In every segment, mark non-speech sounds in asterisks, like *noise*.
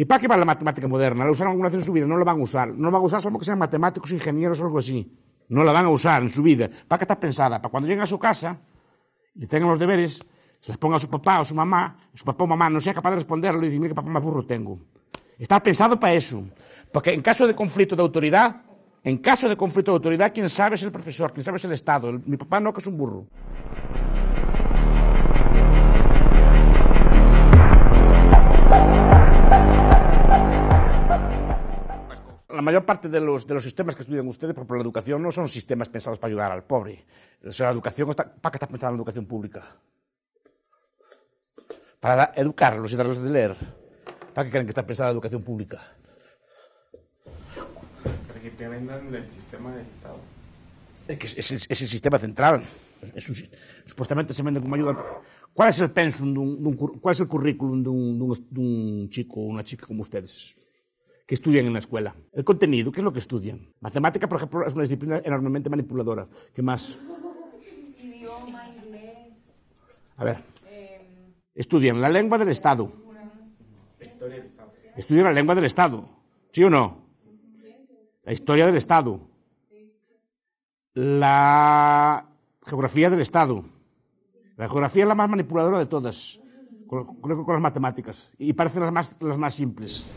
¿Y para qué va la matemática moderna? ¿La usaron alguna vez en su vida? No la van a usar. No la van a usar solo que sean matemáticos, ingenieros o algo así. No la van a usar en su vida. ¿Para qué está pensada? Para cuando lleguen a su casa y tengan los deberes, se les ponga a su papá o su mamá, su papá o mamá no sea capaz de responderlo y decir, mira qué papá más burro tengo. Está pensado para eso. Porque en caso de conflicto de autoridad, en caso de conflicto de autoridad, quién sabe es el profesor, quién sabe es el Estado. mi papá no, que es un burro. la mayor parte de los, de los sistemas que estudian ustedes, por ejemplo, la educación, no son sistemas pensados para ayudar al pobre. O sea, la educación, está, ¿para qué está pensada la educación pública? Para educarlos y darles de leer. ¿Para qué creen que está pensada la educación pública? Para que vendan del sistema del Estado. Es, es, el, es el sistema central. Es un, supostamente se vende como ayuda. ¿Cuál es el pensum, dun, dun, cuál es el currículum dun, dun, dun chico ou unha chica como ustedes? que estudian en la escuela. El contenido, ¿qué es lo que estudian? Matemática, por ejemplo, es una disciplina enormemente manipuladora. ¿Qué más? Idioma, inglés. A ver. estudian la lengua del Estado. Estudian la lengua del Estado. ¿Sí o no? La historia del Estado. La geografía del Estado. La geografía es la más manipuladora de todas, creo que con, las matemáticas, y parecen las más, las más simples.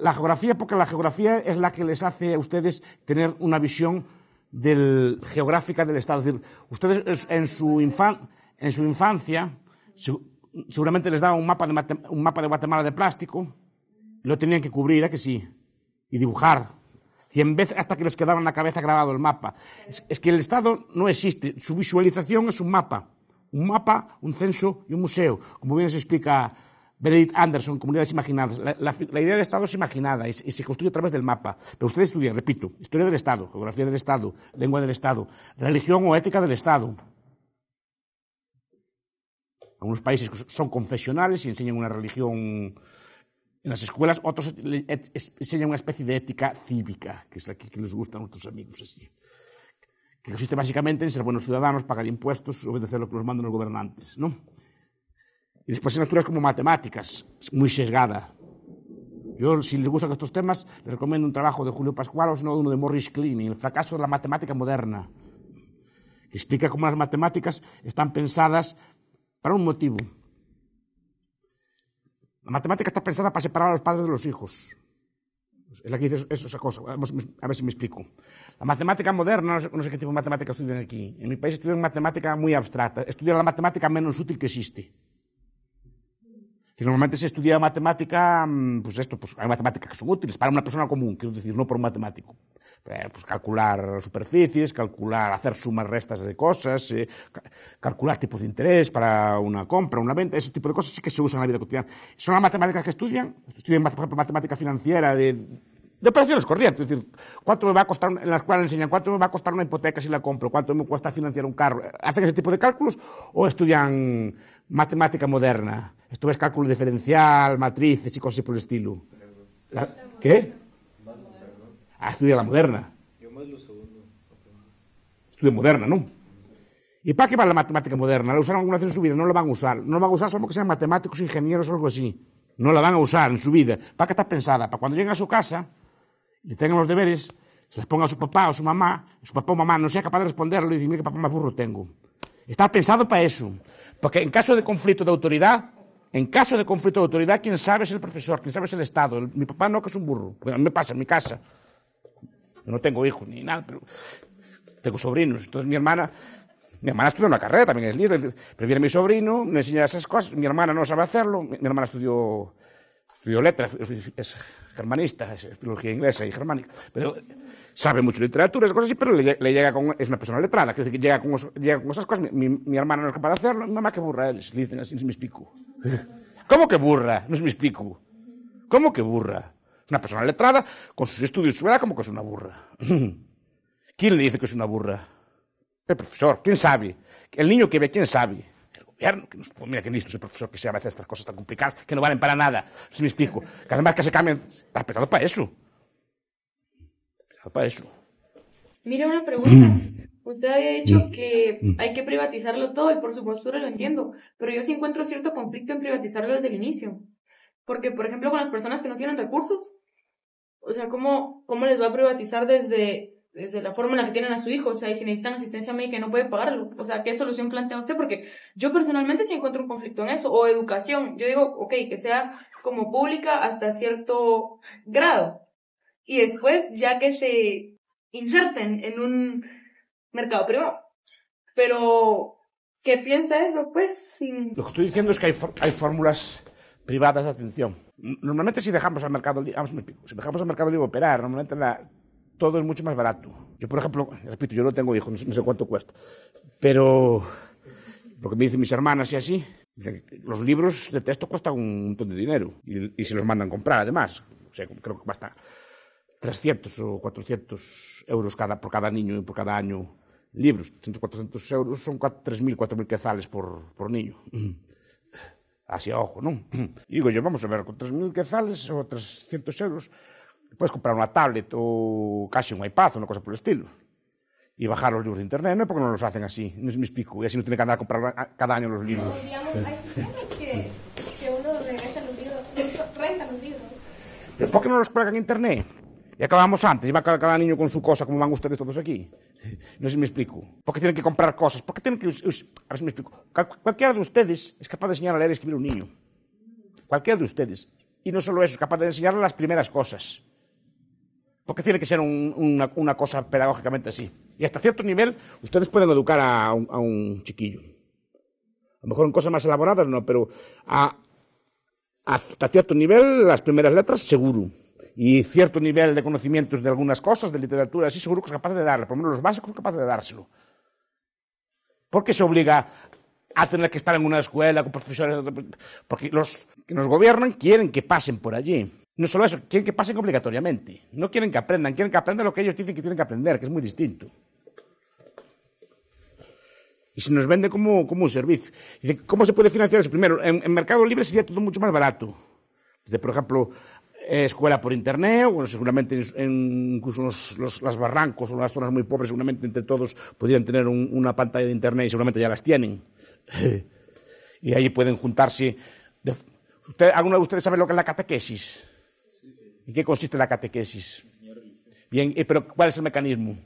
La geografía, porque la geografía es la que les hace a ustedes tener una visión geográfica del Estado. Es decir, ustedes eh, en su, infancia seguramente les daban un mapa, de, Guatemala de plástico, lo tenían que cubrir, ¿a ¿eh? que sí? Y dibujar. en vez, hasta que les quedaba en la cabeza grabado el mapa. es que el Estado no existe. Su visualización es un mapa. Un mapa, un censo y un museo, como bien se explica Benedict Anderson, Comunidades Imaginadas. La, idea de Estado es imaginada y, se construye a través del mapa. Pero ustedes estudian, repito, historia del Estado, geografía del Estado, lengua del Estado, religión o ética del Estado. Algunos países son confesionales y enseñan una religión en las escuelas, otros enseñan una especie de ética cívica, que es la que les gusta a nuestros amigos que consiste básicamente en ser buenos ciudadanos, pagar impuestos, obedecer lo que nos mandan los gobernantes, ¿no? Y después pues asignaturas como matemáticas, muy sesgada. Yo, si les gustan estos temas, les recomiendo un trabajo de Julio Pascual o no, uno de Morris Kleene, El fracaso de la matemática moderna, que explica cómo las matemáticas están pensadas para un motivo. La matemática está pensada para separar a los padres de los hijos. Es la que dice eso, esa cosa. A ver si me explico. La matemática moderna, no sé, qué tipo de matemática estudian aquí. En mi país estudian matemática muy abstracta. Estudian la matemática menos útil que existe. Si normalmente se estudia matemática, mm, pues esto, pues hay matemáticas que son útiles para una persona común, quiero decir, no por un matemático. Pues calcular superficies, calcular, hacer sumas, restas de cosas, eh, calcular tipos de interés para una compra, una venta, ese tipo de cosas sí que se usan en la vida cotidiana. Son las matemáticas que estudian, estudian, por ejemplo, matemática financiera de, de operaciones corrientes, es decir, cuánto me va a costar, en las cuales enseñan cuánto me va a costar una hipoteca si la compro, cuánto me cuesta financiar un carro, hacen ese tipo de cálculos o estudian matemática moderna esto es cálculo diferencial, matrices y cosas por el estilo. ¿Qué? Ah, estudia la moderna. Estudia moderna, ¿no? ¿Y para qué va la matemática moderna? La usaron alguna vez en su vida, no la van a usar. No la van a usar solo que sean matemáticos, ingenieros o algo así. No la van a usar en su vida. ¿Para qué está pensada? Para cuando lleguen a su casa, y tengan los deberes, se les ponga a su papá o a su mamá, su papá o mamá no sea capaz de responderlo y decir, mira qué papá más burro tengo. Está pensado para eso. Porque en caso de conflicto de autoridad, en caso de conflicto de autoridad, quien sabe es el profesor, quien sabe es el Estado. mi papá no, que es un burro. A mí me pasa en mi casa. no tengo hijos ni nada, pero tengo sobrinos. Entonces mi hermana, mi hermana estudió una carrera, también es líder Pero viene mi sobrino, me enseña esas cosas. Mi hermana no sabe hacerlo. Mi, hermana estudió, estudió letras, es germanista, es filología inglesa y germánica. Pero sabe mucho literatura, esas cosas así, pero le, llega con, es una persona letrada, que llega con, llega con esas cosas. Mi, hermana no es capaz de hacerlo. Mi mamá, que burra él, dicen así, me explico. ¿Cómo que burra? No se me explico. ¿Cómo que burra? Es una persona letrada, con sus estudios, su ¿cómo como que es una burra. *laughs* ¿Quién le dice que es una burra? El profesor, ¿quién sabe? El niño que ve, ¿quién sabe? El gobierno, que mira qué listo es el profesor que se a veces estas cosas tan complicadas que no valen para nada. No se me explico. Que además que se cambien... está pesado para eso. Está pesado para eso. Mira una pregunta. Usted había dicho mm. que mm. hay que privatizarlo todo y por su postura lo entiendo, pero yo sí encuentro cierto conflicto en privatizarlo desde el inicio. Porque, por ejemplo, con las personas que no tienen recursos, o sea, ¿cómo, cómo les va a privatizar desde, desde la forma en la que tienen a su hijo? O sea, y si necesitan asistencia médica y no puede pagarlo. O sea, ¿qué solución plantea usted? Porque yo personalmente sí encuentro un conflicto en eso. O educación. Yo digo, ok, que sea como pública hasta cierto grado. Y después, ya que se inserten en un mercado privado. Pero, ¿qué piensa eso? Pues Lo que estoy diciendo es que hay, hay fórmulas privadas de atención. Normalmente si dejamos al mercado, dejamos al mercado libre operar, normalmente todo es mucho más barato. Yo, por ejemplo, repito, yo no tengo hijos, no sé, cuánto cuesta, pero lo que me dicen mis hermanas y así, los libros de texto cuestan un montón de dinero y, se los mandan comprar además. O sea, creo que basta 300 o 400 euros por cada niño y por cada año libros, 100, 400 euros, son 3.000, 4.000 quezales por, por niño. *clears throat* Así a ojo, non? E *clears throat* digo, vamos a ver, con 3.000 quezales ou 300 euros, podes comprar unha tablet ou case un iPad, ou unha cosa polo estilo. E bajar os libros de internet, non é porque non los hacen así, non me explico, e así non tiene que andar a comprar cada año los libros. No, digamos, hai sistemas que, que uno regresa los libros, renta los libros. Pero por que non los cuelgan en internet? E acabamos antes, e va cada niño con su cosa, como van ustedes todos aquí. No sé si me explico. ¿Por qué tienen que comprar cosas? ¿Por qué tienen que... A ver si me explico. Cualquiera de ustedes es capaz de enseñar a leer y escribir a un niño. Cualquiera de ustedes. Y no solo eso, es capaz de enseñarle las primeras cosas. ¿Por qué tiene que ser una, cosa pedagógicamente así? Y hasta cierto nivel, ustedes pueden educar a un, chiquillo. A lo mejor en cosas más elaboradas no, pero hasta cierto nivel, las primeras letras, seguro y cierto nivel de conocimientos de algunas cosas, de literatura, sí seguro que es capaz de darle, por lo menos los básicos es capaz de dárselo. ¿Por qué se obliga a tener que estar en una escuela con profesores? Porque los que nos gobiernan quieren que pasen por allí. No solo eso, quieren que pasen obligatoriamente. No quieren que aprendan, quieren que aprendan lo que ellos dicen que tienen que aprender, que es muy distinto. Y se nos vende como, como un servicio. ¿cómo se puede financiar eso? Primero, en, en Mercado Libre sería todo mucho más barato. Desde, por ejemplo, eh, escuela por internet, o seguramente en, incluso los, los las barrancos o las zonas muy pobres, seguramente entre todos podrían tener una pantalla de internet y seguramente ya las tienen. *laughs* y ahí pueden juntarse. ¿usted, ¿Alguno de ustedes sabe lo que es la catequesis? y qué consiste la catequesis? Bien, eh, pero ¿cuál es el mecanismo?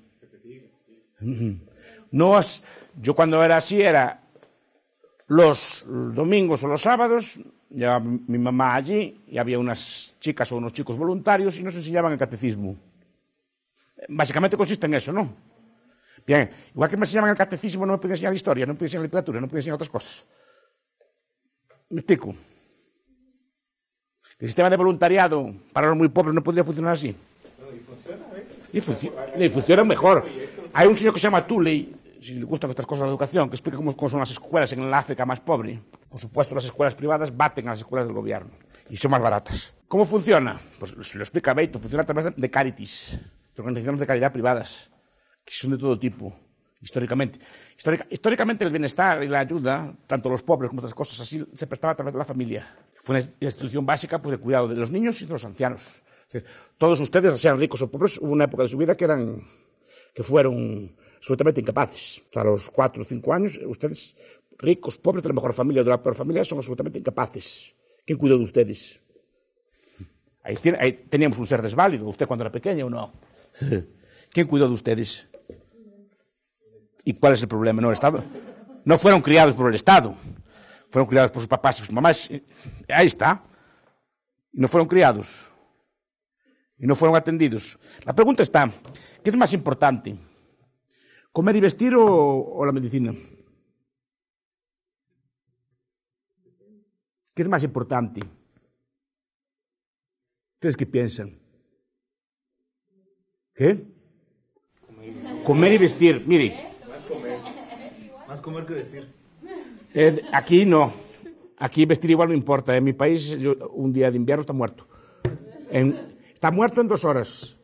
No yo cuando era así era los domingos o los sábados llevaba mi mamá allí y había unas chicas o unos chicos voluntarios y nos enseñaban el catecismo. Eh, básicamente consiste en eso, ¿no? Bien, igual que me enseñaban el catecismo, no me podían enseñar historia, no me podían enseñar literatura, no me podían enseñar otras cosas. Me explico. El sistema de voluntariado para los muy pobres no podría funcionar así. y funciona y funciona mejor. Hay un señor que se llama Tuley, si le gustan estas cosas de la educación, que explique cómo, son las escuelas en el África más pobre. Por supuesto, las escuelas privadas baten a las escuelas del gobierno y son más baratas. ¿Cómo funciona? Pues lo explica Beito, funciona a través de carities, de organizaciones de caridad privadas, que son de todo tipo, históricamente. históricamente el bienestar y la ayuda, tanto los pobres como otras cosas así, se prestaba a través de la familia. Fue una institución básica pues, de cuidado de los niños y de los ancianos. Es decir, todos ustedes, sean ricos o pobres, hubo una época de su vida que, eran, que fueron absolutamente incapaces. a los cuatro o cinco años, ustedes, ricos, pobres, de la mejor familia o de la peor familia, son absolutamente incapaces. ¿Quién cuidó de ustedes? Ahí, ahí teníamos un ser desválido, usted cuando era pequeño o no. *laughs* ¿Quién cuidó de ustedes? ¿Y cuál es el problema? ¿No el Estado? No fueron criados por el Estado, fueron criados por sus papás y sus mamás. Ahí está. Y no fueron criados. Y no fueron atendidos. La pregunta está, ¿qué es más importante? ¿Comer y vestir o, la medicina? ¿Qué es más importante? ¿Ustedes qué piensan? ¿Qué? Comer, y vestir, mire. Más comer. que vestir. Eh, aquí no. Aquí vestir igual no importa. En mi país un día de invierno está muerto. está muerto en dos horas.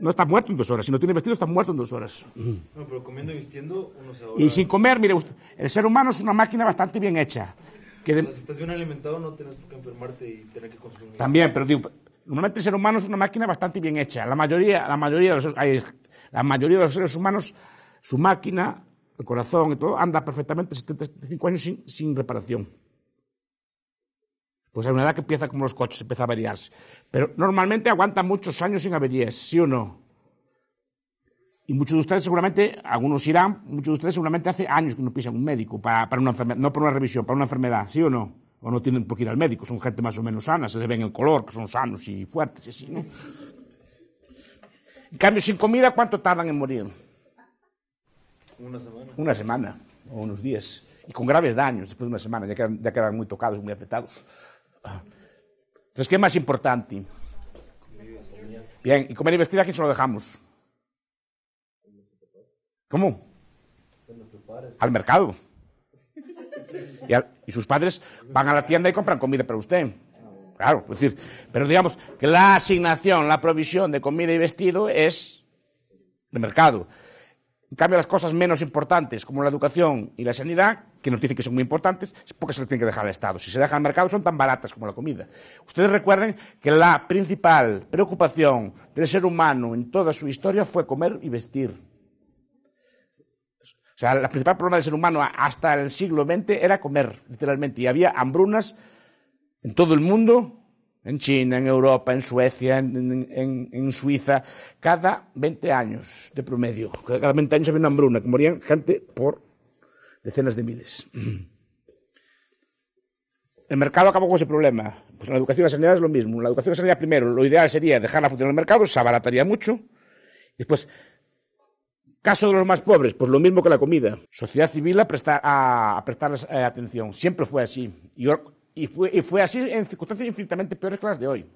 No está muerto en dos horas. Si no tiene vestido, está muerto en dos horas. No, pero comiendo y vistiendo, unos. Y sin comer, mire, el ser humano es una máquina bastante bien hecha. Que si estás bien alimentado, no tienes por qué enfermarte y tener que consumir. También, pero digo, normalmente el ser humano es una máquina bastante bien hecha. La mayoría, la mayoría, de los, la mayoría de los seres humanos, su máquina, el corazón y todo, anda perfectamente 75 años sin reparación. Pues hay una edad que empieza como los coches, empieza a variarse. Pero normalmente aguantan muchos años sin averías, ¿sí o no? Y muchos de ustedes seguramente, algunos irán, muchos de ustedes seguramente hace años que no pisan un médico para, una enfermedad, no por una revisión, para una enfermedad, ¿sí o no? O no tienen por qué ir al médico, son gente más o menos sana, se les ven el color, que son sanos y fuertes y así, ¿no? En cambio, sin comida, ¿cuánto tardan en morir? Una semana. Una semana, o unos días. Y con graves daños después de una semana, ya quedan, ya quedan muy tocados, muy afectados. Entonces, ¿qué es más importante? Bien, ¿y comer y vestir a quién se lo dejamos? ¿Cómo? Al mercado. Y, sus padres van a la tienda y compran comida para usted. Claro, es decir, pero digamos que la asignación, la provisión de comida y vestido es de mercado. En cambio, las cosas menos importantes, como la educación y la sanidad, que nos dicen que son muy importantes, es porque se las tiene que dejar al Estado. Si se deja al mercado son tan baratas como la comida. Ustedes recuerden que la principal preocupación del ser humano en toda su historia fue comer y vestir. O sea, la principal problema del ser humano hasta el siglo XX era comer, literalmente, y había hambrunas en todo el mundo en China, en Europa, en Suecia, en, Suiza, cada 20 años de promedio. Cada 20 años había una hambruna, que morían gente por decenas de miles. El mercado acabó con ese problema. Pues en la educación y la sanidad es lo mismo. La educación y la sanidad primero, lo ideal sería dejarla funcionar el mercado, se abarataría mucho. Después, caso de los más pobres, pues lo mismo que la comida. Sociedad civil a prestar, a, prestarles eh, atención. Siempre fue así. Y y fue, y fue así en circunstancias infinitamente peores que las de hoy.